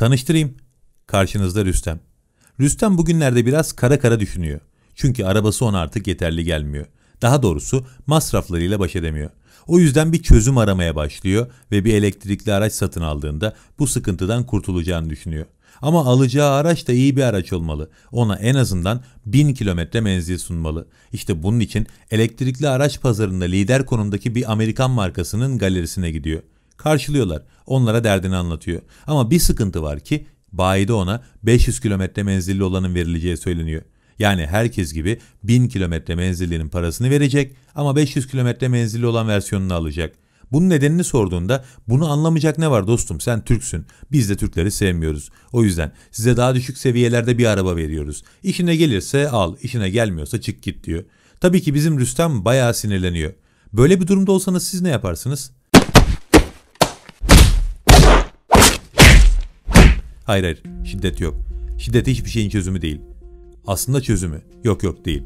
Tanıştırayım. Karşınızda Rüstem. Rüstem bugünlerde biraz kara kara düşünüyor. Çünkü arabası ona artık yeterli gelmiyor. Daha doğrusu masraflarıyla baş edemiyor. O yüzden bir çözüm aramaya başlıyor ve bir elektrikli araç satın aldığında bu sıkıntıdan kurtulacağını düşünüyor. Ama alacağı araç da iyi bir araç olmalı. Ona en azından 1000 kilometre menzil sunmalı. İşte bunun için elektrikli araç pazarında lider konumdaki bir Amerikan markasının galerisine gidiyor karşılıyorlar. Onlara derdini anlatıyor. Ama bir sıkıntı var ki bayide ona 500 kilometre menzilli olanın verileceği söyleniyor. Yani herkes gibi 1000 kilometre menzillinin parasını verecek ama 500 kilometre menzilli olan versiyonunu alacak. Bunun nedenini sorduğunda bunu anlamayacak ne var dostum sen Türksün. Biz de Türkleri sevmiyoruz. O yüzden size daha düşük seviyelerde bir araba veriyoruz. İşine gelirse al, işine gelmiyorsa çık git diyor. Tabii ki bizim Rüstem bayağı sinirleniyor. Böyle bir durumda olsanız siz ne yaparsınız? Hayır hayır şiddet yok. Şiddet hiçbir şeyin çözümü değil. Aslında çözümü. Yok yok değil.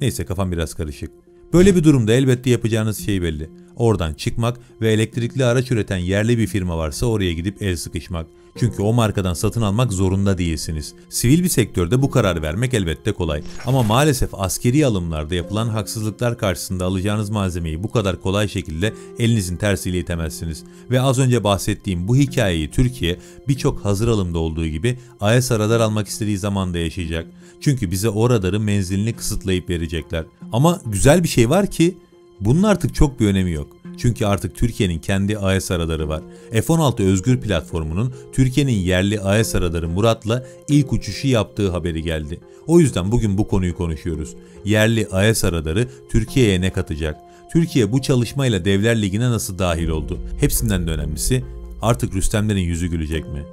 Neyse kafam biraz karışık. Böyle bir durumda elbette yapacağınız şey belli. Oradan çıkmak ve elektrikli araç üreten yerli bir firma varsa oraya gidip el sıkışmak. Çünkü o markadan satın almak zorunda değilsiniz. Sivil bir sektörde bu karar vermek elbette kolay. Ama maalesef askeri alımlarda yapılan haksızlıklar karşısında alacağınız malzemeyi bu kadar kolay şekilde elinizin tersiyle itemezsiniz. Ve az önce bahsettiğim bu hikayeyi Türkiye birçok hazır alımda olduğu gibi AES radar almak istediği zamanda yaşayacak. Çünkü bize o radarı menzilini kısıtlayıp verecekler. Ama güzel bir şey var ki bunun artık çok bir önemi yok. Çünkü artık Türkiye'nin kendi AES araları var. F-16 Özgür platformunun Türkiye'nin yerli AES araları Murat'la ilk uçuşu yaptığı haberi geldi. O yüzden bugün bu konuyu konuşuyoruz. Yerli AES araları Türkiye'ye ne katacak? Türkiye bu çalışmayla Devler Ligi'ne nasıl dahil oldu? Hepsinden de önemlisi artık Rüstemlerin yüzü gülecek mi?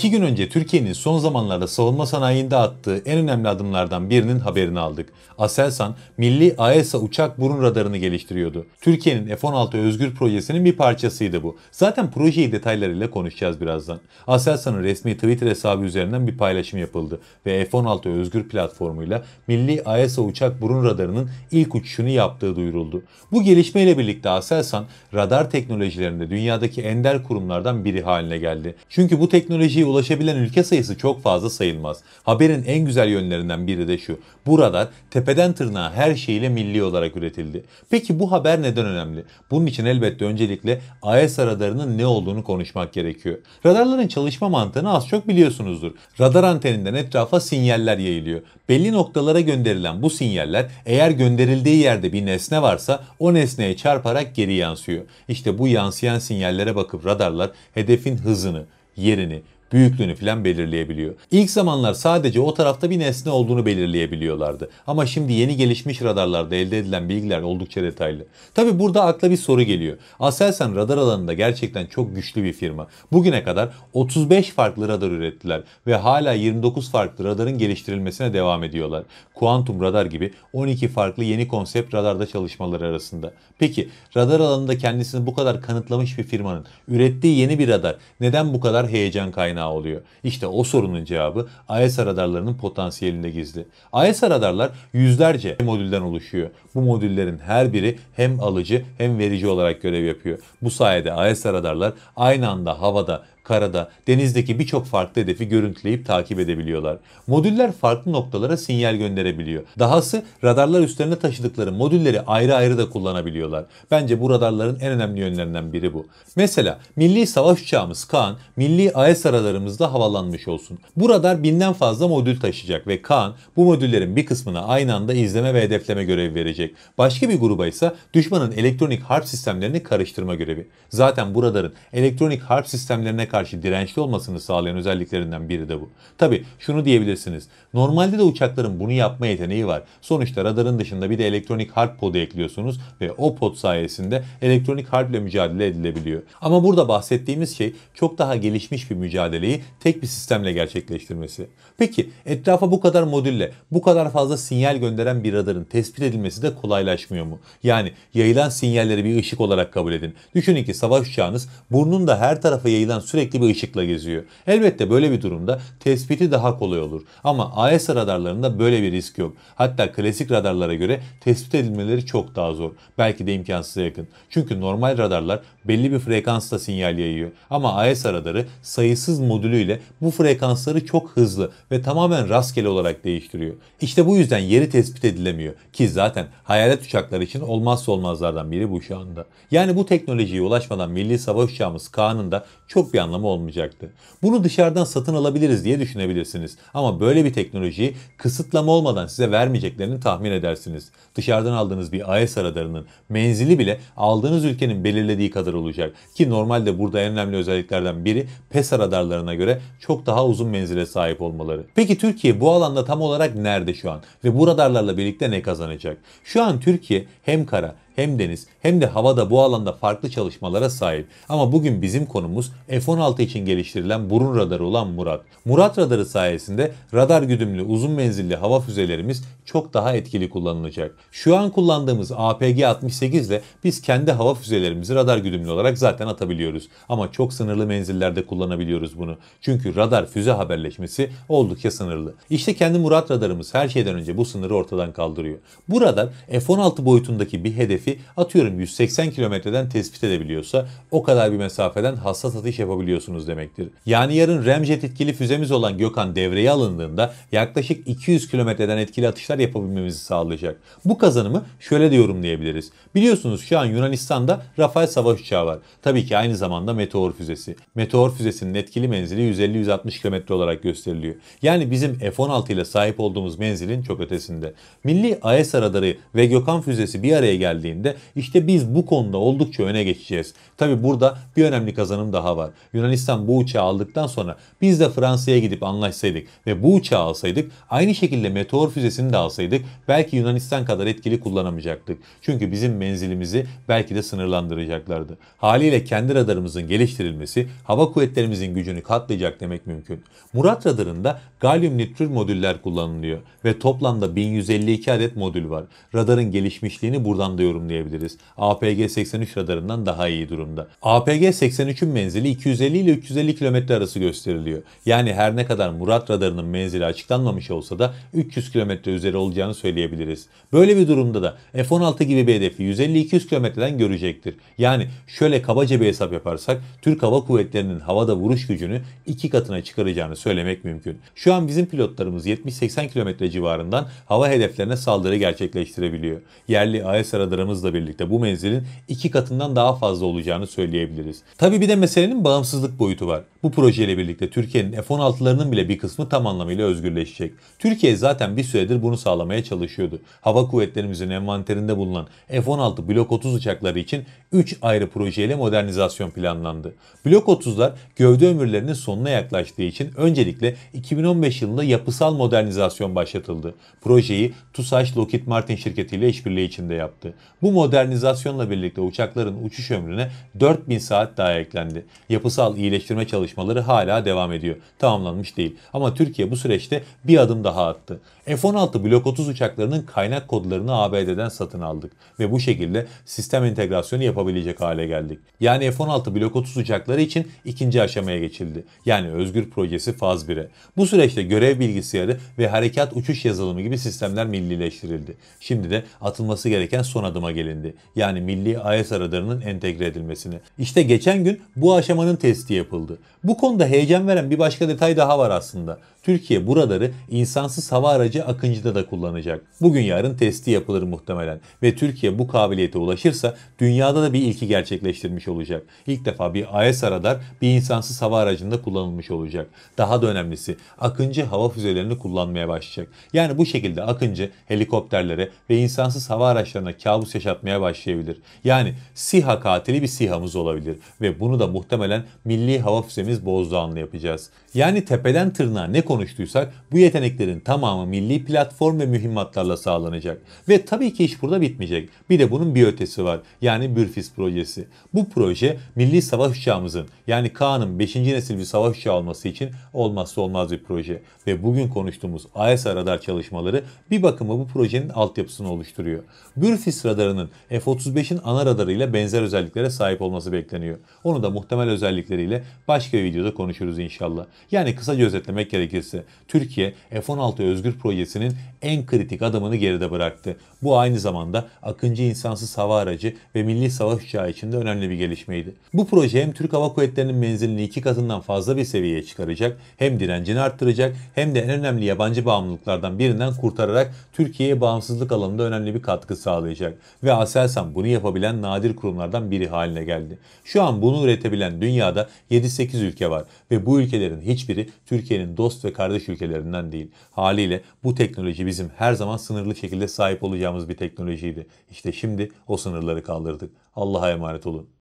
İki gün önce Türkiye'nin son zamanlarda savunma sanayinde attığı en önemli adımlardan birinin haberini aldık. Aselsan, milli AESA e uçak burun radarını geliştiriyordu. Türkiye'nin F-16 Özgür projesinin bir parçasıydı bu. Zaten projeyi detaylarıyla konuşacağız birazdan. Aselsan'ın resmi Twitter hesabı üzerinden bir paylaşım yapıldı ve F-16 Özgür platformuyla milli AESA e uçak burun radarının ilk uçuşunu yaptığı duyuruldu. Bu gelişmeyle birlikte Aselsan, radar teknolojilerinde dünyadaki ender kurumlardan biri haline geldi. Çünkü bu teknolojiyi ulaşabilen ülke sayısı çok fazla sayılmaz. Haberin en güzel yönlerinden biri de şu. Bu radar tepeden tırnağa her şeyiyle milli olarak üretildi. Peki bu haber neden önemli? Bunun için elbette öncelikle AES radarının ne olduğunu konuşmak gerekiyor. Radarların çalışma mantığını az çok biliyorsunuzdur. Radar anteninden etrafa sinyaller yayılıyor. Belli noktalara gönderilen bu sinyaller eğer gönderildiği yerde bir nesne varsa o nesneye çarparak geri yansıyor. İşte bu yansıyan sinyallere bakıp radarlar hedefin hızını, yerini büyüklüğünü falan belirleyebiliyor. İlk zamanlar sadece o tarafta bir nesne olduğunu belirleyebiliyorlardı. Ama şimdi yeni gelişmiş radarlarda elde edilen bilgiler oldukça detaylı. Tabi burada akla bir soru geliyor. Aselsan radar alanında gerçekten çok güçlü bir firma. Bugüne kadar 35 farklı radar ürettiler ve hala 29 farklı radarın geliştirilmesine devam ediyorlar. Kuantum radar gibi 12 farklı yeni konsept radarda çalışmaları arasında. Peki radar alanında kendisini bu kadar kanıtlamış bir firmanın ürettiği yeni bir radar neden bu kadar heyecan kaynağı fena oluyor. İşte o sorunun cevabı AES radarlarının potansiyelinde gizli. AES radarlar yüzlerce modülden oluşuyor. Bu modüllerin her biri hem alıcı hem verici olarak görev yapıyor. Bu sayede AES radarlar aynı anda havada karada, denizdeki birçok farklı hedefi görüntüleyip takip edebiliyorlar. Modüller farklı noktalara sinyal gönderebiliyor. Dahası radarlar üstlerine taşıdıkları modülleri ayrı ayrı da kullanabiliyorlar. Bence bu radarların en önemli yönlerinden biri bu. Mesela milli savaş uçağımız Kaan, milli AES aralarımızda havalanmış olsun. Bu radar binden fazla modül taşıyacak ve Kaan bu modüllerin bir kısmına aynı anda izleme ve hedefleme görevi verecek. Başka bir gruba ise düşmanın elektronik harp sistemlerini karıştırma görevi. Zaten bu radarın elektronik harp sistemlerine karşı dirençli olmasını sağlayan özelliklerinden biri de bu. Tabi şunu diyebilirsiniz. Normalde de uçakların bunu yapma yeteneği var. Sonuçta radarın dışında bir de elektronik harp podu ekliyorsunuz ve o pod sayesinde elektronik harple mücadele edilebiliyor. Ama burada bahsettiğimiz şey çok daha gelişmiş bir mücadeleyi tek bir sistemle gerçekleştirmesi. Peki etrafa bu kadar modülle, bu kadar fazla sinyal gönderen bir radarın tespit edilmesi de kolaylaşmıyor mu? Yani yayılan sinyalleri bir ışık olarak kabul edin. Düşünün ki savaş uçağınız burnunda her tarafa yayılan süre sürekli bir ışıkla geziyor. Elbette böyle bir durumda tespiti daha kolay olur. Ama AES radarlarında böyle bir risk yok. Hatta klasik radarlara göre tespit edilmeleri çok daha zor. Belki de imkansıza yakın. Çünkü normal radarlar belli bir frekansta sinyal yayıyor. Ama AES radarı sayısız modülüyle bu frekansları çok hızlı ve tamamen rastgele olarak değiştiriyor. İşte bu yüzden yeri tespit edilemiyor. Ki zaten hayalet uçakları için olmazsa olmazlardan biri bu şu anda. Yani bu teknolojiye ulaşmadan milli savaş uçağımız Kaan'ın da çok bir anlamı olmayacaktı. Bunu dışarıdan satın alabiliriz diye düşünebilirsiniz. Ama böyle bir teknolojiyi kısıtlama olmadan size vermeyeceklerini tahmin edersiniz. Dışarıdan aldığınız bir AES radarının menzili bile aldığınız ülkenin belirlediği kadar olacak. Ki normalde burada en önemli özelliklerden biri pes radarlarına göre çok daha uzun menzile sahip olmaları. Peki Türkiye bu alanda tam olarak nerede şu an? Ve bu radarlarla birlikte ne kazanacak? Şu an Türkiye hem kara hem deniz hem de havada bu alanda farklı çalışmalara sahip. Ama bugün bizim konumuz F-16 için geliştirilen burun radarı olan Murat. Murat radarı sayesinde radar güdümlü uzun menzilli hava füzelerimiz çok daha etkili kullanılacak. Şu an kullandığımız APG-68 ile biz kendi hava füzelerimizi radar güdümlü olarak zaten atabiliyoruz. Ama çok sınırlı menzillerde kullanabiliyoruz bunu. Çünkü radar füze haberleşmesi oldukça sınırlı. İşte kendi Murat radarımız her şeyden önce bu sınırı ortadan kaldırıyor. Bu radar F-16 boyutundaki bir hedef hedefi atıyorum 180 kilometreden tespit edebiliyorsa o kadar bir mesafeden hassas atış yapabiliyorsunuz demektir. Yani yarın Ramjet etkili füzemiz olan Gökhan devreye alındığında yaklaşık 200 kilometreden etkili atışlar yapabilmemizi sağlayacak. Bu kazanımı şöyle de yorumlayabiliriz. Biliyorsunuz şu an Yunanistan'da Rafael savaş uçağı var. Tabii ki aynı zamanda Meteor füzesi. Meteor füzesinin etkili menzili 150-160 kilometre olarak gösteriliyor. Yani bizim F-16 ile sahip olduğumuz menzilin çok ötesinde. Milli AES radarı ve Gökhan füzesi bir araya geldiğinde denildiğinde işte biz bu konuda oldukça öne geçeceğiz. Tabi burada bir önemli kazanım daha var. Yunanistan bu uçağı aldıktan sonra biz de Fransa'ya gidip anlaşsaydık ve bu uçağı alsaydık aynı şekilde meteor füzesini de alsaydık belki Yunanistan kadar etkili kullanamayacaktık. Çünkü bizim menzilimizi belki de sınırlandıracaklardı. Haliyle kendi radarımızın geliştirilmesi hava kuvvetlerimizin gücünü katlayacak demek mümkün. Murat radarında galyum nitrür modüller kullanılıyor ve toplamda 1152 adet modül var. Radarın gelişmişliğini buradan da yorumluyoruz yorumlayabiliriz. APG-83 radarından daha iyi durumda. APG-83'ün menzili 250 ile 350 km arası gösteriliyor. Yani her ne kadar Murat radarının menzili açıklanmamış olsa da 300 km üzeri olacağını söyleyebiliriz. Böyle bir durumda da F-16 gibi bir hedefi 150-200 km'den görecektir. Yani şöyle kabaca bir hesap yaparsak Türk Hava Kuvvetleri'nin havada vuruş gücünü iki katına çıkaracağını söylemek mümkün. Şu an bizim pilotlarımız 70-80 km civarından hava hedeflerine saldırı gerçekleştirebiliyor. Yerli AES radarımız rakamlarımızla birlikte bu menzilin iki katından daha fazla olacağını söyleyebiliriz. Tabi bir de meselenin bağımsızlık boyutu var. Bu projeyle birlikte Türkiye'nin F-16'larının bile bir kısmı tam anlamıyla özgürleşecek. Türkiye zaten bir süredir bunu sağlamaya çalışıyordu. Hava kuvvetlerimizin envanterinde bulunan F-16 Blok 30 uçakları için 3 ayrı projeyle modernizasyon planlandı. Blok 30'lar gövde ömürlerinin sonuna yaklaştığı için öncelikle 2015 yılında yapısal modernizasyon başlatıldı. Projeyi TUSAŞ Lockheed Martin şirketiyle işbirliği içinde yaptı. Bu modernizasyonla birlikte uçakların uçuş ömrüne 4000 saat daha eklendi. Yapısal iyileştirme çalışmaları hala devam ediyor. Tamamlanmış değil. Ama Türkiye bu süreçte bir adım daha attı. F-16 Blok 30 uçaklarının kaynak kodlarını ABD'den satın aldık ve bu şekilde sistem entegrasyonu yapabilecek hale geldik. Yani F-16 Blok 30 uçakları için ikinci aşamaya geçildi. Yani Özgür Projesi Faz 1'e. Bu süreçte görev bilgisayarı ve harekat uçuş yazılımı gibi sistemler millileştirildi. Şimdi de atılması gereken son adıma gelindi. Yani milli AES radarının entegre edilmesini. İşte geçen gün bu aşamanın testi yapıldı. Bu konuda heyecan veren bir başka detay daha var aslında. Türkiye bu radarı insansız hava aracı Akıncı'da da kullanacak. Bugün yarın testi yapılır muhtemelen ve Türkiye bu kabiliyete ulaşırsa dünyada da bir ilki gerçekleştirmiş olacak. İlk defa bir AES radar bir insansız hava aracında kullanılmış olacak. Daha da önemlisi Akıncı hava füzelerini kullanmaya başlayacak. Yani bu şekilde Akıncı helikopterlere ve insansız hava araçlarına kabus yaşatmaya başlayabilir. Yani SİHA katili bir SİHA'mız olabilir ve bunu da muhtemelen Milli Hava Füzemiz Bozdoğan'la yapacağız. Yani tepeden tırnağa ne konuştuysak bu yeteneklerin tamamı milli platform ve mühimmatlarla sağlanacak. Ve tabii ki iş burada bitmeyecek. Bir de bunun bir ötesi var. Yani Bürfis projesi. Bu proje milli savaş uçağımızın yani Kaan'ın 5. nesil bir savaş uçağı olması için olmazsa olmaz bir proje. Ve bugün konuştuğumuz AESA radar çalışmaları bir bakıma bu projenin altyapısını oluşturuyor. Bürfis radarı radarlarının F-35'in ana radarıyla benzer özelliklere sahip olması bekleniyor. Onu da muhtemel özellikleriyle başka bir videoda konuşuruz inşallah. Yani kısaca özetlemek gerekirse Türkiye F-16 Özgür Projesi'nin en kritik adımını geride bıraktı. Bu aynı zamanda Akıncı insansız hava aracı ve milli savaş uçağı için de önemli bir gelişmeydi. Bu proje hem Türk Hava Kuvvetleri'nin menzilini iki katından fazla bir seviyeye çıkaracak, hem direncini arttıracak, hem de en önemli yabancı bağımlılıklardan birinden kurtararak Türkiye'ye bağımsızlık alanında önemli bir katkı sağlayacak ve Aselsan bunu yapabilen nadir kurumlardan biri haline geldi. Şu an bunu üretebilen dünyada 7-8 ülke var ve bu ülkelerin hiçbiri Türkiye'nin dost ve kardeş ülkelerinden değil. Haliyle bu teknoloji bizim her zaman sınırlı şekilde sahip olacağımız bir teknolojiydi. İşte şimdi o sınırları kaldırdık. Allah'a emanet olun.